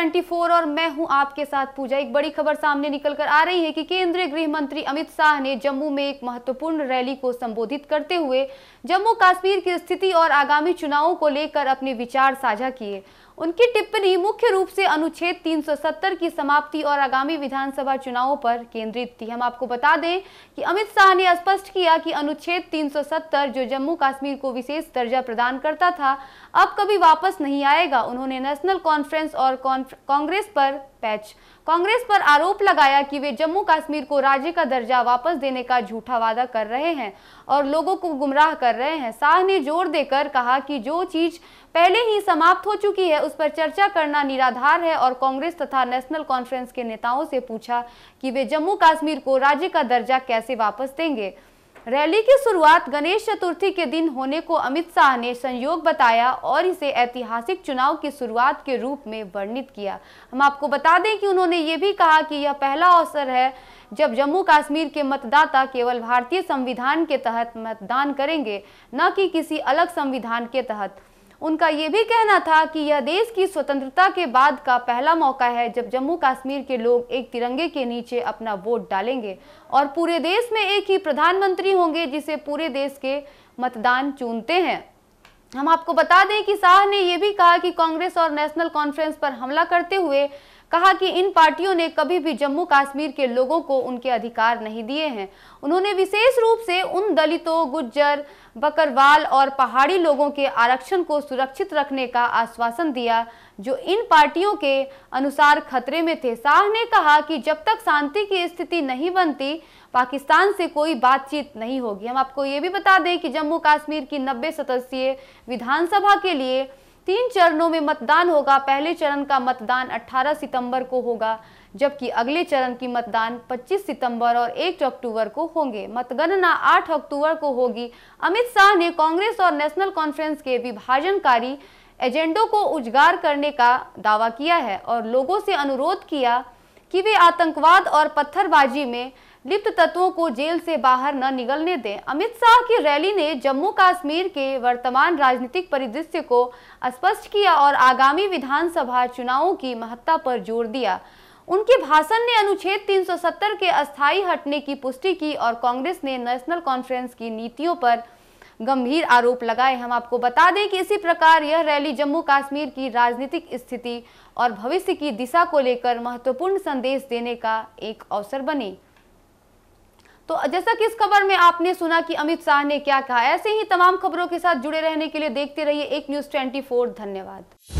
24 और मैं हूं आपके साथ पूजा एक बड़ी खबर सामने निकल कर आ रही है कि केंद्रीय गृह मंत्री अमित शाह ने जम्मू में एक महत्वपूर्ण रैली को संबोधित करते हुए जम्मू कश्मीर की स्थिति और आगामी चुनावों को लेकर अपने विचार साझा किए उनकी टिप्पणी मुख्य रूप से अनुच्छेद 370 की समाप्ति और आगामी विधानसभा चुनावों पर केंद्रित थी हम आपको बता दें कि अमित शाह ने स्पष्ट किया कि अनुच्छेद 370 जो जम्मू कश्मीर को विशेष दर्जा प्रदान करता था अब कभी वापस नहीं आएगा उन्होंने नेशनल कॉन्फ्रेंस और कांग्रेस पर पैच कांग्रेस पर आरोप लगाया कि वे जम्मू कश्मीर को राज्य का दर्जा वापस देने का झूठा वादा कर रहे हैं और लोगों को गुमराह कर रहे हैं शाह ने जोर देकर कहा कि जो चीज पहले ही समाप्त हो चुकी है उस पर चर्चा करना निराधार है और कांग्रेस तथा नेशनल कॉन्फ्रेंस के नेताओं से पूछा कि वे जम्मू कश्मीर को राज्य का दर्जा कैसे वापस देंगे रैली की शुरुआत गणेश चतुर्थी के दिन होने को अमित शाह ने संयोग बताया और इसे ऐतिहासिक चुनाव की शुरुआत के रूप में वर्णित किया हम आपको बता दें कि उन्होंने ये भी कहा कि यह पहला अवसर है जब जम्मू कश्मीर के मतदाता केवल भारतीय संविधान के तहत मतदान करेंगे न कि किसी अलग संविधान के तहत उनका यह भी कहना था कि यह देश की स्वतंत्रता के बाद का पहला मौका है जब जम्मू कश्मीर के लोग एक तिरंगे के नीचे अपना वोट डालेंगे और पूरे देश में एक ही प्रधानमंत्री होंगे जिसे पूरे देश के मतदान चुनते हैं हम आपको बता दें कि शाह ने यह भी कहा कि कांग्रेस और नेशनल कॉन्फ्रेंस पर हमला करते हुए कहा कि इन पार्टियों ने कभी भी जम्मू कश्मीर के लोगों को उनके अधिकार नहीं दिए हैं उन्होंने विशेष रूप से उन दलितों गुज्जर बकरवाल और पहाड़ी लोगों के आरक्षण को सुरक्षित रखने का आश्वासन दिया जो इन पार्टियों के अनुसार खतरे में थे शाह ने कहा कि जब तक शांति की स्थिति नहीं बनती पाकिस्तान से कोई बातचीत नहीं होगी हम आपको ये भी बता दें कि जम्मू कश्मीर की नब्बे सदस्यीय विधानसभा के लिए तीन चरणों में मतदान होगा पहले चरण का मतदान 18 सितंबर को होगा जबकि अगले चरण की मतदान 25 सितंबर और 1 अक्टूबर को होंगे मतगणना 8 अक्टूबर को होगी अमित शाह ने कांग्रेस और नेशनल कॉन्फ्रेंस के विभाजनकारी एजेंडों को उजगार करने का दावा किया है और लोगों से अनुरोध किया कि वे आतंकवाद और पत्थरबाजी में लिप्त तत्वों को जेल से बाहर न निकलने दें अमित शाह की रैली ने जम्मू कश्मीर के वर्तमान राजनीतिक परिदृश्य को स्पष्ट किया और आगामी विधानसभा चुनावों की महत्ता पर जोर दिया उनके भाषण ने अनुच्छेद 370 के अस्थायी हटने की पुष्टि की और कांग्रेस ने नेशनल कॉन्फ्रेंस की नीतियों पर गंभीर आरोप लगाए हम आपको बता दें कि इसी प्रकार यह रैली जम्मू कश्मीर की राजनीतिक स्थिति और भविष्य की दिशा को लेकर महत्वपूर्ण संदेश देने का एक अवसर बनी तो जैसा कि इस खबर में आपने सुना कि अमित शाह ने क्या कहा ऐसे ही तमाम खबरों के साथ जुड़े रहने के लिए देखते रहिए एक न्यूज ट्वेंटी धन्यवाद